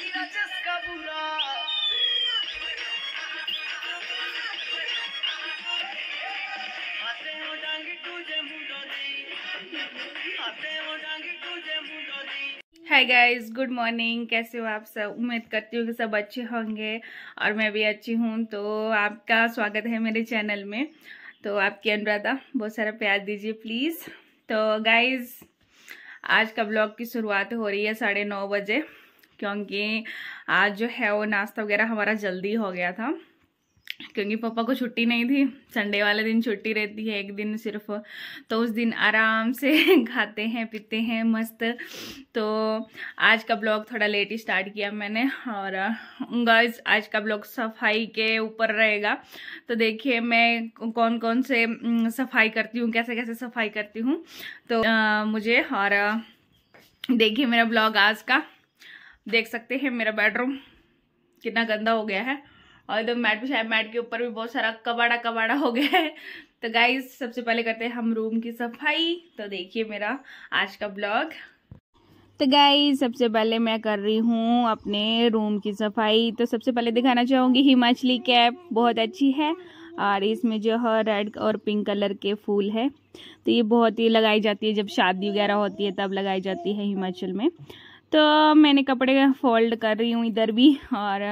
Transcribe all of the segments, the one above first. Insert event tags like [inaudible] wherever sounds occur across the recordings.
hi guys good morning कैसे हो आप सब उम्मीद करती हूँ कि सब अच्छे होंगे और मैं भी अच्छी हूँ तो आपका स्वागत है मेरे चैनल में तो आपकी अनुराधा बहुत सारा प्यार दीजिए प्लीज़ तो गाइज़ आज का ब्लॉग की शुरुआत हो रही है साढ़े नौ बजे क्योंकि आज जो है वो नाश्ता वगैरह हमारा जल्दी हो गया था क्योंकि पापा को छुट्टी नहीं थी संडे वाले दिन छुट्टी रहती है एक दिन सिर्फ तो उस दिन आराम से [laughs] खाते हैं पीते हैं मस्त तो आज का ब्लॉग थोड़ा लेट ही स्टार्ट किया मैंने और गर्ल्स आज का ब्लॉग सफाई के ऊपर रहेगा तो देखिए मैं कौन कौन से सफाई करती हूँ कैसे कैसे सफाई करती हूँ तो आ, मुझे और देखिए मेरा ब्लॉग आज का देख सकते हैं मेरा बेडरूम कितना गंदा हो गया है और एकदम मैट शायद मैट के ऊपर भी बहुत सारा कबाड़ा कबाड़ा हो गया है तो गाइज सबसे पहले करते हैं हम रूम की सफाई तो देखिए मेरा आज का ब्लॉग तो गाइज सबसे पहले मैं कर रही हूँ अपने रूम की सफाई तो सबसे पहले दिखाना चाहूँगी हिमाचली कैप बहुत अच्छी है और इसमें जो है रेड और पिंक कलर के फूल है तो ये बहुत ही लगाई जाती है जब शादी वगैरह होती है तब लगाई जाती है हिमाचल में तो मैंने कपड़े फोल्ड कर रही हूँ इधर भी और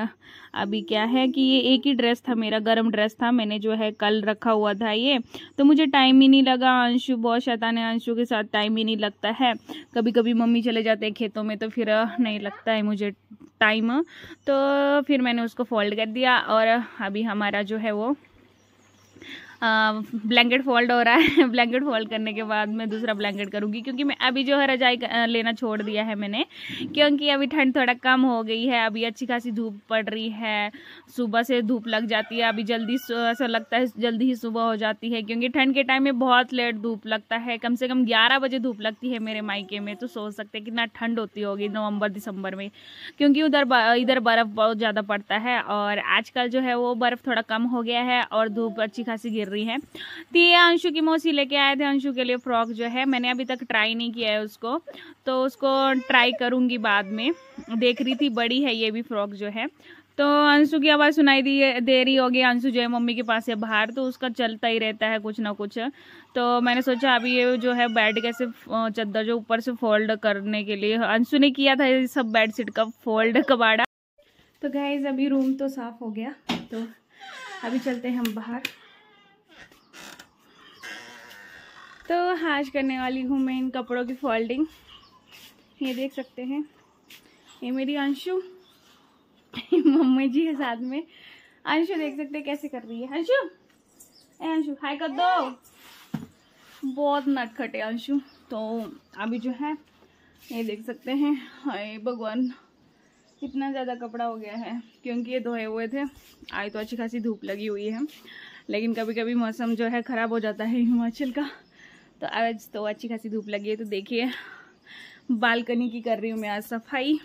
अभी क्या है कि ये एक ही ड्रेस था मेरा गर्म ड्रेस था मैंने जो है कल रखा हुआ था ये तो मुझे टाइम ही नहीं लगा अंशु बहुत शैतान है अंशु के साथ टाइम ही नहीं लगता है कभी कभी मम्मी चले जाते हैं खेतों में तो फिर नहीं लगता है मुझे टाइम तो फिर मैंने उसको फोल्ड कर दिया और अभी हमारा जो है वो ब्लैंकेट फोल्ड हो रहा है ब्लैंकेट [laughs] फोल्ड करने के बाद मैं दूसरा ब्लैंकेट करूँगी क्योंकि मैं अभी जो है रजाई लेना छोड़ दिया है मैंने क्योंकि अभी ठंड थोड़ा कम हो गई है अभी अच्छी खासी धूप पड़ रही है सुबह से धूप लग जाती है अभी जल्दी ऐसा लगता है जल्दी ही सुबह हो जाती है क्योंकि ठंड के टाइम में बहुत लेट धूप लगता है कम से कम ग्यारह बजे धूप लगती है मेरे मायके में तो सोच सकते हैं कितना ठंड होती होगी नवंबर दिसंबर में क्योंकि उधर इधर बर्फ़ बहुत ज़्यादा पड़ता है और आजकल जो है वो बर्फ़ थोड़ा कम हो गया है और धूप अच्छी खासी गिर गिर रही है तो ये अंशु की मौसी लेके आए थे अंशु के लिए फ्रॉक जो है मैंने अभी तक ट्राई नहीं किया है उसको तो उसको ट्राई करूँगी बाद में देख रही थी बड़ी है ये भी फ्रॉक जो है तो अंशु की आवाज़ सुनाई दी दे रही होगी अंशु जो है मम्मी के पास है बाहर तो उसका चलता ही रहता है कुछ ना कुछ तो मैंने सोचा अभी ये जो है बेड कैसे चद्दर जो ऊपर से फोल्ड करने के लिए अंशु ने किया था ये सब बेड बेडशीट का फोल्ड कबाड़ा तो गैज अभी रूम तो साफ़ हो गया तो अभी चलते हैं हम बाहर तो आज करने वाली हूँ मैं इन कपड़ों की फोल्डिंग ये देख सकते हैं ये मेरी अंशु मम्मी जी है साथ में अंशु देख सकते हैं कैसे कर रही है अंशु ए अंशु हाय कर दो बहुत नटखट है अंशु तो अभी जो है ये देख सकते हैं हाय भगवान इतना ज़्यादा कपड़ा हो गया है क्योंकि ये धोए हुए थे आज तो अच्छी खासी धूप लगी हुई है लेकिन कभी कभी मौसम जो है ख़राब हो जाता है हिमाचल का तो आज तो अच्छी खासी धूप लगी है तो देखिए बालकनी की कर रही हूँ मैं आज सफाई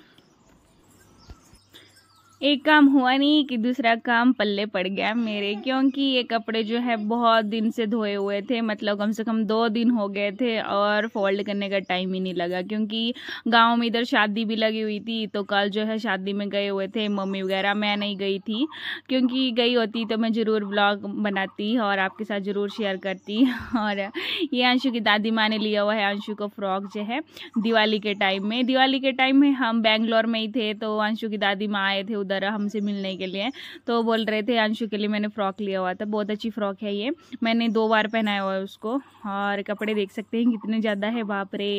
एक काम हुआ नहीं कि दूसरा काम पल्ले पड़ गया मेरे क्योंकि ये कपड़े जो है बहुत दिन से धोए हुए थे मतलब कम से कम दो दिन हो गए थे और फोल्ड करने का टाइम ही नहीं लगा क्योंकि गांव में इधर शादी भी लगी हुई थी तो कल जो है शादी में गए हुए थे मम्मी वगैरह मैं नहीं गई थी क्योंकि गई होती तो मैं ज़रूर ब्लॉग बनाती और आपके साथ ज़रूर शेयर करती [laughs] और ये अंशु की दादी माँ ने लिया हुआ है अंशु का फ्रॉक जो है दिवाली के टाइम में दिवाली के टाइम में हम बेंगलोर में ही थे तो अंशु की दादी माँ आए थे उधर उधर हमसे मिलने के लिए तो बोल रहे थे अंशु के लिए मैंने फ़्रॉक लिया हुआ था बहुत अच्छी फ़्रॉक है ये मैंने दो बार पहनाया हुआ है उसको और कपड़े देख सकते हैं कितने ज़्यादा है बाप रे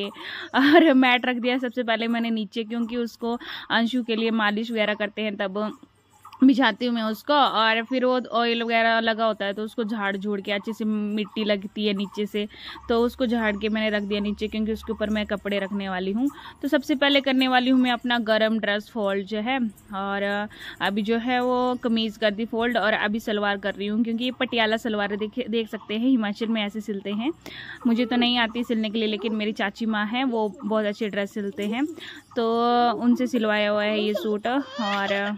[laughs] और मैट रख दिया सबसे पहले मैंने नीचे क्योंकि उसको अंशु के लिए मालिश वगैरह करते हैं तब बिछाती हूँ मैं उसको और फिर वो ऑयल वगैरह लगा होता है तो उसको झाड़ झूड़ के अच्छे से मिट्टी लगती है नीचे से तो उसको झाड़ के मैंने रख दिया नीचे क्योंकि उसके ऊपर मैं कपड़े रखने वाली हूँ तो सबसे पहले करने वाली हूँ मैं अपना गर्म ड्रेस फोल्ड जो है और अभी जो है वो कमीज़ कर दी फोल्ड और अभी सलवार कर रही हूँ क्योंकि ये पटियाला सलवार देख देख सकते हैं हिमाचल में ऐसे सिलते हैं मुझे तो नहीं आती सिलने के लिए लेकिन मेरी चाची माँ है वो बहुत अच्छे ड्रेस सिलते हैं तो उनसे सिलवाया हुआ है ये सूट और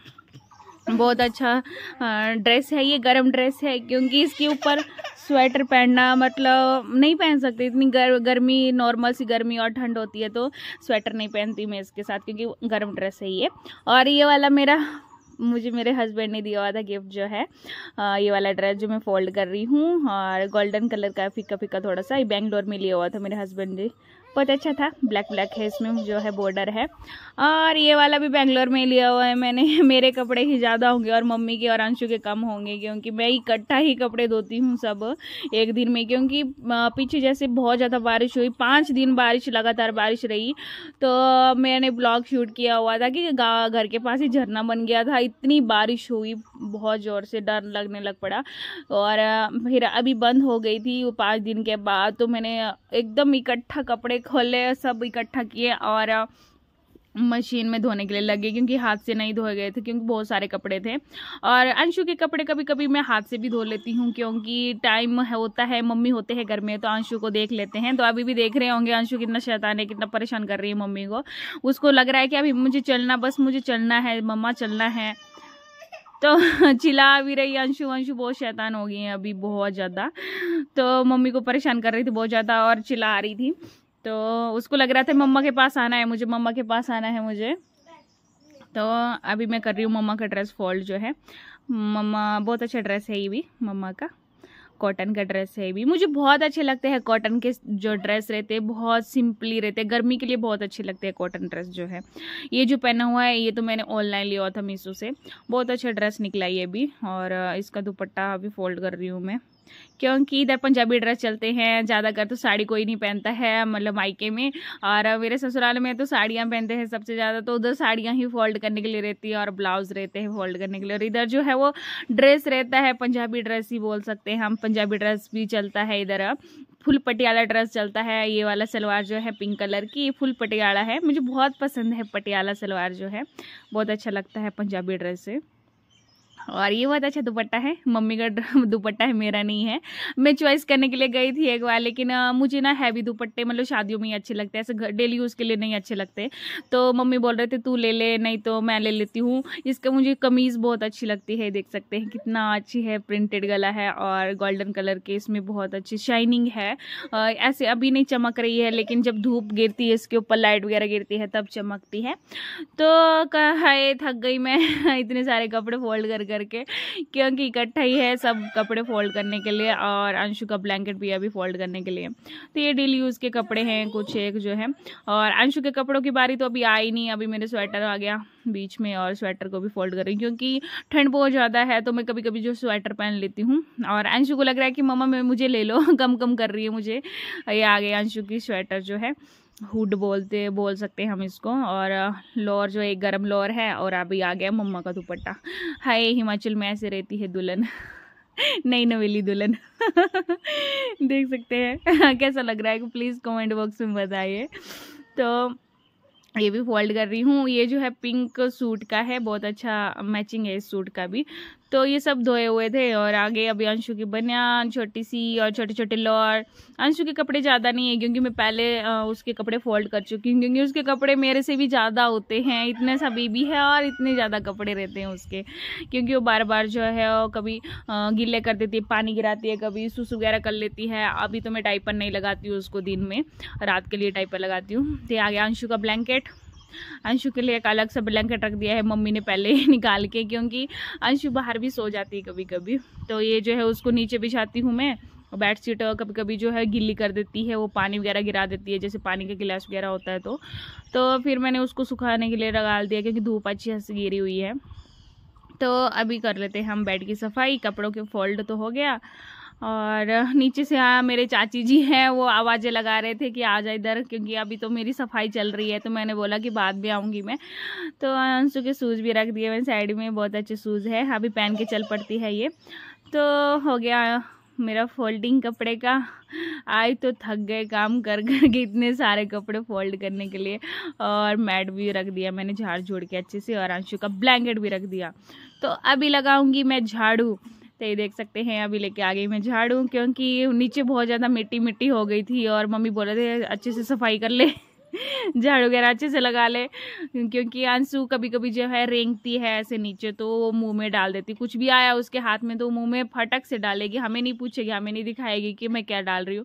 बहुत अच्छा ड्रेस है ये गर्म ड्रेस है क्योंकि इसके ऊपर स्वेटर पहनना मतलब नहीं पहन सकते इतनी गर, गर्मी नॉर्मल सी गर्मी और ठंड होती है तो स्वेटर नहीं पहनती मैं इसके साथ क्योंकि गर्म ड्रेस है ये और ये वाला मेरा मुझे मेरे हस्बैंड ने दिया हुआ था गिफ्ट जो है आ, ये वाला ड्रेस जो मैं फोल्ड कर रही हूँ और गोल्डन कलर का फीका फीका थोड़ा सा ये बेंगलोर में लिया हुआ था मेरे हस्बैंड ने बहुत अच्छा था ब्लैक ब्लैक है इसमें जो है बॉर्डर है और ये वाला भी बेंगलोर में लिया हुआ है मैंने [laughs] मेरे कपड़े ही ज़्यादा होंगे और मम्मी के और अंशु के कम होंगे क्योंकि मैं इकट्ठा ही कपड़े धोती हूँ सब एक दिन में क्योंकि पीछे जैसे बहुत ज़्यादा बारिश हुई पाँच दिन बारिश लगातार बारिश रही तो मैंने ब्लॉग शूट किया हुआ था कि घर के पास ही झरना बन गया था इतनी बारिश हुई बहुत ज़ोर से डर लगने लग पड़ा और फिर अभी बंद हो गई थी वो पाँच दिन के बाद तो मैंने एकदम इकट्ठा कपड़े खोले सब इकट्ठा किए और मशीन में धोने के लिए लगे क्योंकि हाथ से नहीं धोए गए थे क्योंकि बहुत सारे कपड़े थे और अंशु के कपड़े कभी कभी मैं हाथ से भी धो लेती हूँ क्योंकि टाइम होता है मम्मी होते हैं घर में तो अंशु को देख लेते हैं तो अभी भी देख रहे होंगे अंशु कितना शैतान है कितना परेशान कर रही है मम्मी को उसको लग रहा है कि अभी मुझे चलना बस मुझे चलना है मम्मा चलना है तो [laughs] चिल्ला भी रही अंशु अंशु बहुत शैतान हो गई हैं अभी बहुत ज़्यादा तो मम्मी को परेशान कर रही थी बहुत ज़्यादा और चिल्ला आ रही थी तो उसको लग रहा था मम्मा के पास आना है मुझे मम्मा के पास आना है मुझे तो अभी मैं कर रही हूँ मम्मा का ड्रेस फॉल्ट जो है मम्मा बहुत अच्छा ड्रेस है ये भी मम्मा का कॉटन का ड्रेस है भी मुझे बहुत अच्छे लगते हैं कॉटन के जो ड्रेस रहते हैं बहुत सिंपली रहते हैं गर्मी के लिए बहुत अच्छे लगते हैं कॉटन ड्रेस जो है ये जो पहना हुआ है ये तो मैंने ऑनलाइन लिया था मीशो से बहुत अच्छा ड्रेस निकला ये भी और इसका दुपट्टा अभी फोल्ड कर रही हूँ मैं क्योंकि इधर पंजाबी ड्रेस चलते हैं ज़्यादातर तो साड़ी कोई नहीं पहनता है मतलब मायके में और मेरे ससुराल में तो साड़ियाँ पहनते हैं सबसे ज़्यादा तो उधर साड़ियाँ ही फोल्ड करने के लिए रहती है और ब्लाउज रहते हैं फोल्ड करने के लिए और इधर जो है वो ड्रेस रहता है पंजाबी ड्रेस ही बोल सकते हैं हम पंजाबी ड्रेस भी चलता है इधर फुल पटियाला ड्रेस चलता है ये वाला सलवार जो है पिंक कलर की फुल पटियाला है मुझे बहुत पसंद है पटियाला सलवार जो है बहुत अच्छा लगता है पंजाबी ड्रेस से और ये बहुत अच्छा दुपट्टा है मम्मी का [laughs] दुपट्टा है मेरा नहीं है मैं चॉइस करने के लिए गई थी एक बार लेकिन मुझे ना हैवी दुपट्टे मतलब शादियों में ही अच्छे लगते हैं ऐसे डेली यूज़ के लिए नहीं अच्छे लगते तो मम्मी बोल रहे थे तू ले ले नहीं तो मैं ले लेती हूँ इसका मुझे कमीज़ बहुत अच्छी लगती है देख सकते हैं कितना अच्छी है प्रिंटेड गला है और गोल्डन कलर के इसमें बहुत अच्छी शाइनिंग है ऐसे अभी नहीं चमक रही है लेकिन जब धूप गिरती है इसके ऊपर लाइट वगैरह गिरती है तब चमकती है तो है थक गई मैं [laughs] इतने सारे कपड़े फोल्ड कर कर करके क्योंकि इकट्ठा ही है सब कपड़े फोल्ड करने के लिए और अंशु का ब्लैंकेट भी अभी फोल्ड करने के लिए तो ये डेली यूज़ के कपड़े हैं कुछ एक जो है और अंशु के कपड़ों की बारी तो अभी आई नहीं अभी मेरे स्वेटर आ गया बीच में और स्वेटर को भी फोल्ड कर रही हूँ क्योंकि ठंड बहुत ज़्यादा है तो मैं कभी कभी जो स्वेटर पहन लेती हूँ और अंशु को लग रहा है कि मम्मा मैं मुझे ले लो [laughs] कम कम कर रही है मुझे ये आ गया अंशु की स्वेटर जो है हुड बोलते बोल सकते हैं हम इसको और लोर जो एक गर्म लोर है और अभी आ गया मम्मा का दुपट्टा हाय हिमाचल में ऐसे रहती है दुल्हन [laughs] नई नवेली दुल्हन [laughs] देख सकते हैं [laughs] कैसा लग रहा है प्लीज़ कमेंट बॉक्स में बताइए तो ये भी फोल्ड कर रही हूँ ये जो है पिंक सूट का है बहुत अच्छा मैचिंग है इस सूट का भी तो ये सब धोए हुए थे और आगे अभी अंशु की बनियान छोटी सी और छोटे छोटे लोअर अंशु के कपड़े ज़्यादा नहीं है क्योंकि मैं पहले उसके कपड़े फोल्ड कर चुकी हूँ क्योंकि उसके कपड़े मेरे से भी ज़्यादा होते हैं इतने सा बेबी है और इतने ज़्यादा कपड़े रहते हैं उसके क्योंकि वो बार बार जो है वो कभी गिले कर देती है पानी गिराती है कभी सुस वगैरह कर लेती है अभी तो मैं टाइपर नहीं लगाती हूँ उसको दिन में रात के लिए टाइपर लगाती हूँ तो आगे अंशु का ब्लैंकेट अंशु के लिए एक अलग सा ब्लैंकेट रख दिया है मम्मी ने पहले ही निकाल के क्योंकि अंशु बाहर भी सो जाती है कभी कभी तो ये जो है उसको नीचे बिछाती हूँ मैं बेड शीट कभी कभी जो है गिल्ली कर देती है वो पानी वगैरह गिरा देती है जैसे पानी का गिलास वगैरह होता है तो तो फिर मैंने उसको सुखाने के लिए डाल दिया क्योंकि धूप अच्छी हंसी गिरी हुई है तो अभी कर लेते हैं हम बेड की सफाई कपड़ों के फोल्ड तो हो गया और नीचे से आ, हाँ, मेरे चाची जी हैं वो आवाज़ें लगा रहे थे कि आ जाए इधर क्योंकि अभी तो मेरी सफाई चल रही है तो मैंने बोला कि बाद में आऊँगी मैं तो अंशु के शूज़ भी रख दिए मैंने साइड में बहुत अच्छे सूज़ है अभी पहन के चल पड़ती है ये तो हो गया मेरा फोल्डिंग कपड़े का आज तो थक गए काम कर कर के इतने सारे कपड़े फोल्ड करने के लिए और मैट भी रख दिया मैंने झाड़ झूड़ के अच्छे से और अंशु का ब्लैंकेट भी रख दिया तो अभी लगाऊंगी मैं झाड़ू तो ये देख सकते हैं अभी लेके आ गई मैं झाड़ू क्योंकि नीचे बहुत ज़्यादा मिट्टी मिट्टी हो गई थी और मम्मी बोल रहे थे अच्छे से सफाई कर ले झाड़ू वगैरह अच्छे से लगा ले क्योंकि आंसू कभी कभी जो है रेंगती है ऐसे नीचे तो वो मुंह में डाल देती कुछ भी आया उसके हाथ में तो मुंह में फटक से डालेगी हमें नहीं पूछेगी हमें नहीं दिखाएगी कि मैं क्या डाल रही हूँ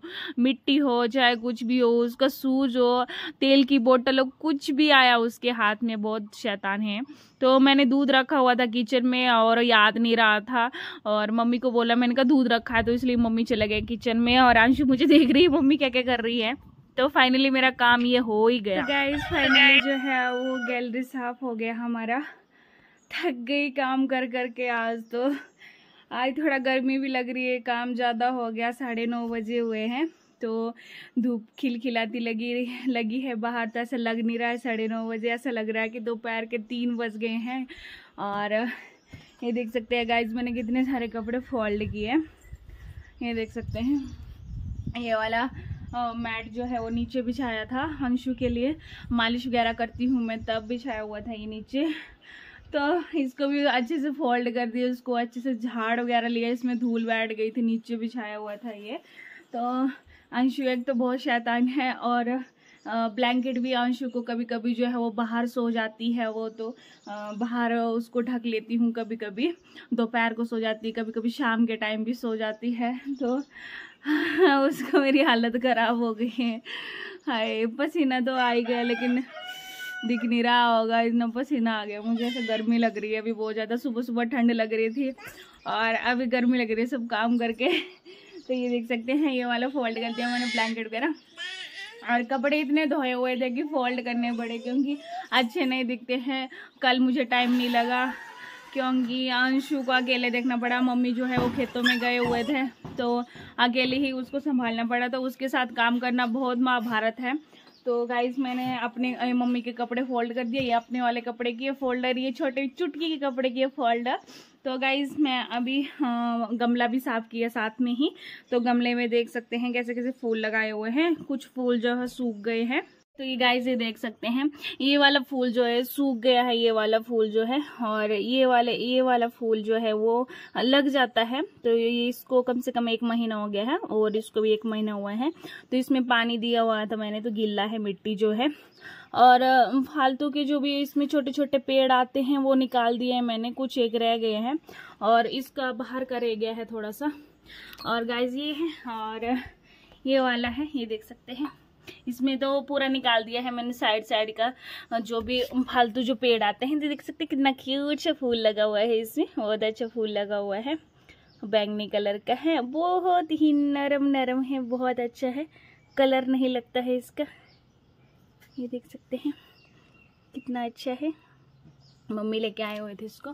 मिट्टी हो चाहे कुछ भी हो उसका सूज हो तेल की बोतल हो कुछ भी आया उसके हाथ में बहुत शैतान है तो मैंने दूध रखा हुआ था किचन में और याद नहीं रहा था और मम्मी को बोला मैंने कहा दूध रखा है तो इसलिए मम्मी चले गए किचन में और आंशु मुझे देख रही है मम्मी क्या क्या कर रही है तो फाइनली मेरा काम ये हो ही गया गाइस तो फाइनली जो है वो गैलरी साफ हो गया हमारा थक गई काम कर कर के आज तो आज थोड़ा गर्मी भी लग रही है काम ज़्यादा हो गया साढ़े नौ बजे हुए हैं तो धूप खिलखिलाती लगी लगी है बाहर तो ऐसा लग नहीं रहा है साढ़े नौ बजे ऐसा लग रहा है कि दोपहर के तीन बज गए हैं और ये देख सकते हैं गाइज मैंने कितने सारे कपड़े फोल्ड किए ये देख सकते हैं ये वाला मैट जो है वो नीचे बिछाया था अंशु के लिए मालिश वगैरह करती हूँ मैं तब बिछाया हुआ था ये नीचे तो इसको भी अच्छे से फोल्ड कर दिया उसको अच्छे से झाड़ वगैरह लिया इसमें धूल बैठ गई थी नीचे बिछाया हुआ था ये तो अंशु एक तो बहुत शैतान है और ब्लैंकेट भी अंशु को कभी कभी जो है वो बाहर सो जाती है वो तो बाहर उसको ढक लेती हूँ कभी कभी दोपहर को सो जाती है कभी कभी शाम के टाइम भी सो जाती है तो [laughs] उसको मेरी हालत ख़राब हो गई है हाय पसीना तो आ ही गया लेकिन दिख नहीं रहा होगा इतना पसीना आ गया मुझे ऐसे गर्मी लग रही है अभी बहुत ज़्यादा सुबह सुबह ठंड लग रही थी और अभी गर्मी लग रही है सब काम करके [laughs] तो ये देख सकते हैं ये वाला फोल्ड कर दिया मैंने ब्लैंकेट वगैरह और कपड़े इतने धोए हुए थे कि फोल्ड करने पड़े क्योंकि अच्छे नहीं दिखते हैं कल मुझे टाइम नहीं लगा क्योंकि अंशु को अकेले देखना पड़ा मम्मी जो है वो खेतों में गए हुए थे तो अकेले ही उसको संभालना पड़ा तो उसके साथ काम करना बहुत महाभारत है तो गाइज मैंने अपने मम्मी के कपड़े फोल्ड कर दिए ये अपने वाले कपड़े की फोल्डर ये छोटे चुटकी के कपड़े की फोल्डर तो गाइज मैं अभी गमला भी साफ किया साथ में ही तो गमले में देख सकते हैं कैसे कैसे फूल लगाए हुए हैं कुछ फूल जो है सूख गए हैं तो ये गाइस ये देख सकते हैं ये वाला फूल जो है सूख गया है ये वाला फूल जो है और ये वाले ये वाला फूल जो है वो लग जाता है तो ये इसको कम से कम एक महीना हो गया है और इसको भी एक महीना हुआ है तो इसमें पानी दिया हुआ था मैंने तो गिल्ला है मिट्टी जो है और फालतू के जो भी इसमें छोटे छोटे पेड़ आते हैं वो निकाल दिए हैं मैंने कुछ एक रह गए हैं और इसका बाहर का रह गया है थोड़ा सा और गाइज ये है और ये वाला है ये देख सकते हैं इसमें तो पूरा निकाल दिया है मैंने साइड साइड का जो भी फालतू जो पेड़ आते हैं तो देख सकते हैं कितना क्यूट सा फूल लगा हुआ है इसमें बहुत अच्छा फूल लगा हुआ है बैंगनी कलर का है बहुत ही नरम नरम है बहुत अच्छा है कलर नहीं लगता है इसका ये देख सकते हैं कितना अच्छा है मम्मी लेके आए हुए थे इसको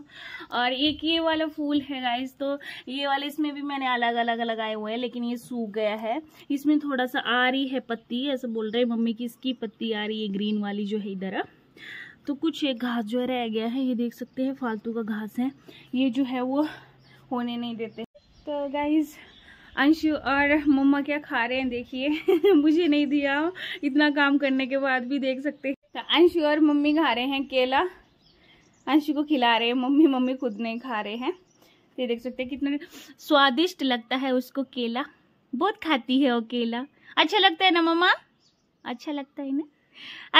और एक ये वाला फूल है गाइस तो ये वाले इसमें भी मैंने अलग अलग लगाए हुए हैं लेकिन ये सूख गया है इसमें थोड़ा सा आ रही है पत्ती ऐसा बोल रहे मम्मी की इसकी पत्ती आ रही है ग्रीन वाली जो है इधर तो कुछ एक घास जो है रह गया है ये देख सकते हैं फालतू का घास है ये जो है वो होने नहीं देते तो गाइज़ अंशु और मम्मा क्या खा रहे हैं देखिए [laughs] मुझे नहीं दिया इतना काम करने के बाद भी देख सकते हैं तो अंशु और मम्मी खा रहे हैं केला अंशु को खिला रहे हैं मम्मी मम्मी खुद नहीं खा रहे हैं तो ये देख सकते हैं कितना स्वादिष्ट लगता है उसको केला बहुत खाती है वो केला अच्छा लगता है ना मम्मा अच्छा लगता है ना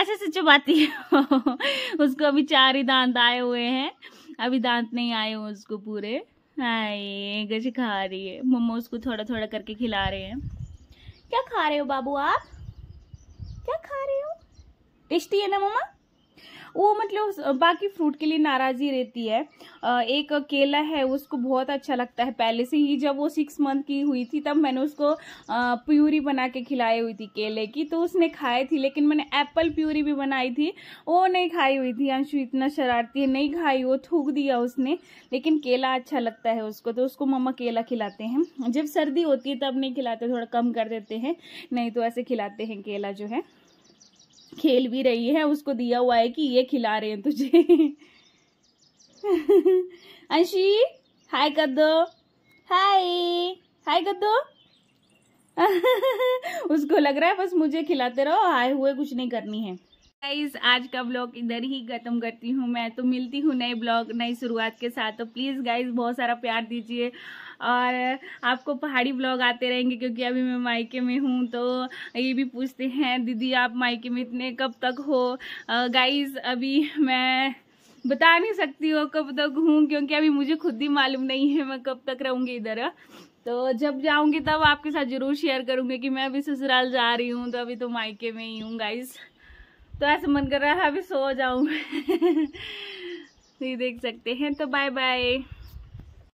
ऐसे से चुपाती है उसको अभी चार ही दांत आए हुए हैं अभी दांत नहीं आए हुए उसको पूरे आए गज खा रही है मम्मा उसको थोड़ा थोड़ा करके खिला रहे हैं क्या खा रहे हो बाबू आप क्या खा रहे हो टेस्टी है ना मम्मा वो मतलब बाकी फ्रूट के लिए नाराज़ी रहती है एक केला है उसको बहुत अच्छा लगता है पहले से ही जब वो सिक्स मंथ की हुई थी तब मैंने उसको प्यूरी बना के खिलाई हुई थी केले की तो उसने खाई थी लेकिन मैंने एप्पल प्यूरी भी बनाई थी वो नहीं खाई हुई थी अंशु इतना शरारती है नहीं खाई वो थूक दिया उसने लेकिन केला अच्छा लगता है उसको तो उसको मम्मा केला खिलाते हैं जब सर्दी होती है तब नहीं खिलाते थोड़ा कम कर देते हैं नहीं तो ऐसे खिलाते हैं केला जो है खेल भी रही है उसको दिया हुआ है कि ये खिला रहे हैं तुझे अंशी हाय कर दो हाय हाय कर दो उसको लग रहा है बस मुझे खिलाते रहो आए हुए कुछ नहीं करनी है गाइज आज का ब्लॉग इधर ही खत्म करती हूँ मैं तो मिलती हूँ नए ब्लॉग नई शुरुआत के साथ तो प्लीज़ गाइज बहुत सारा प्यार दीजिए और आपको पहाड़ी ब्लॉग आते रहेंगे क्योंकि अभी मैं मायके में हूँ तो ये भी पूछते हैं दीदी आप मायके में इतने कब तक हो गाइज अभी मैं बता नहीं सकती हूँ कब तक हूँ क्योंकि अभी मुझे खुद ही मालूम नहीं है मैं कब तक रहूँगी इधर तो जब जाऊँगी तब आपके साथ जरूर शेयर करूँगी कि मैं अभी ससुराल जा रही हूँ तो अभी तो मायके में ही हूँ गाइज तो ऐसा मन कर रहा है अभी सो जाऊँ ये [laughs] देख सकते हैं तो बाय बाय